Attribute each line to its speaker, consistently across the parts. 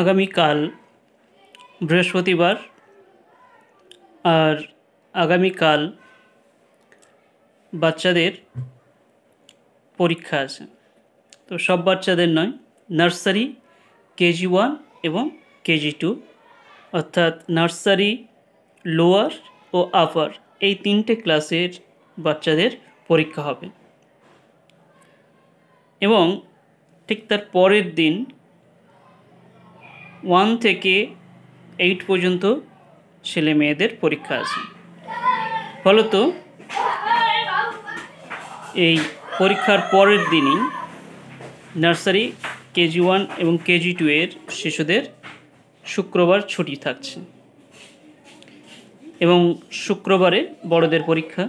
Speaker 1: আগামীকাল বৃহস্পতিবার আর আগামীকাল বাচ্চাদের পরীক্ষা আছে তো সব বাচ্চাদের নয় নার্সারি কেজি ওয়ান এবং কেজি টু অর্থাৎ নার্সারি লোয়ার ও আপার এই তিনটে ক্লাসের বাচ্চাদের পরীক্ষা হবে এবং ঠিক তার পরের দিন ওয়ান থেকে এইট পর্যন্ত ছেলে মেয়েদের পরীক্ষা আছে ফলত এই পরীক্ষার পরের দিনই নার্সারি কেজি ওয়ান এবং কেজি টু এর শিশুদের শুক্রবার ছুটি থাকছে এবং শুক্রবারে বড়দের পরীক্ষা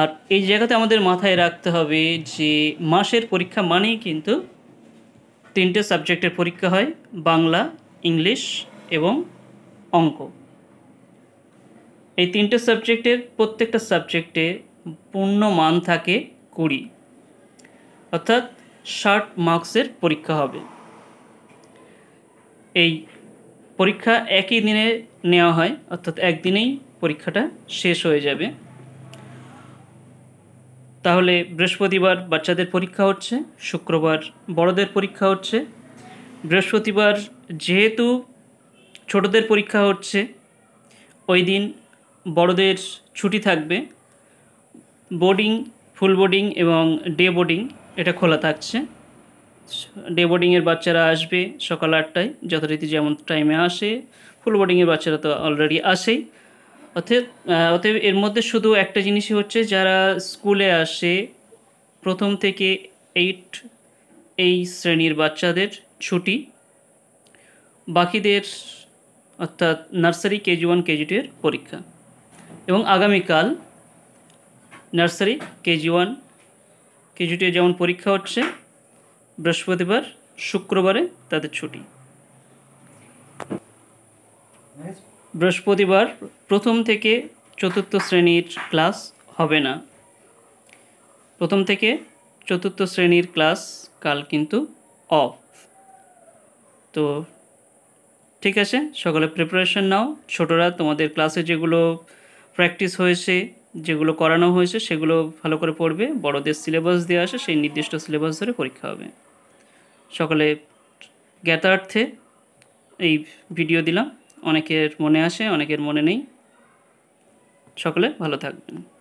Speaker 1: আর এই জায়গাতে আমাদের মাথায় রাখতে হবে যে মাসের পরীক্ষা মানেই কিন্তু তিনটে সাবজেক্টের পরীক্ষা হয় বাংলা ইংলিশ এবং অঙ্ক এই তিনটে সাবজেক্টের প্রত্যেকটা সাবজেক্টে পূর্ণ মান থাকে কুড়ি অর্থাৎ ষাট মার্কসের পরীক্ষা হবে এই পরীক্ষা একই দিনে নেওয়া হয় অর্থাৎ একদিনেই পরীক্ষাটা শেষ হয়ে যাবে তাহলে বৃহস্পতিবার বাচ্চাদের পরীক্ষা হচ্ছে শুক্রবার বড়দের পরীক্ষা হচ্ছে বৃহস্পতিবার যেহেতু ছোটদের পরীক্ষা হচ্ছে ওই দিন বড়দের ছুটি থাকবে বোর্ডিং ফুল বোর্ডিং এবং ডে বোর্ডিং এটা খোলা থাকছে ডে বোর্ডিংয়ের বাচ্চারা আসবে সকাল আটটায় যথারীতি যেমন টাইমে আসে ফুল বোর্ডিংয়ের বাচ্চারা তো অলরেডি আসেই অতএব অতএব এর মধ্যে শুধু একটা জিনিসই হচ্ছে যারা স্কুলে আসে প্রথম থেকে এইট এই শ্রেণীর বাচ্চাদের ছুটি বাকিদের অর্থাৎ nursery KG one KG two এর পরীক্ষা এবং আগামীকাল nursery KG one KG two যেমন পরীক্ষা হচ্ছে বৃহস্পতিবার শুক্রবারে তাদের ছুটি বৃহস্পতিবার প্রথম থেকে চতুর্থ শ্রেণীর ক্লাস হবে না প্রথম থেকে চতুর্থ শ্রেণীর ক্লাস কাল কিন্তু অফ তো ঠিক আছে সকালে প্রিপারেশন নাও ছোটরা তোমাদের ক্লাসে যেগুলো প্র্যাকটিস হয়েছে যেগুলো করানো হয়েছে সেগুলো ভালো করে পড়বে বড়দের সিলেবাস দেওয়া আসে সেই নির্দিষ্ট সিলেবাস ধরে পরীক্ষা হবে সকালে জ্ঞাতার্থে এই ভিডিও দিলাম অনেকের মনে আসে অনেকের মনে নেই সকলে ভালো থাকবেন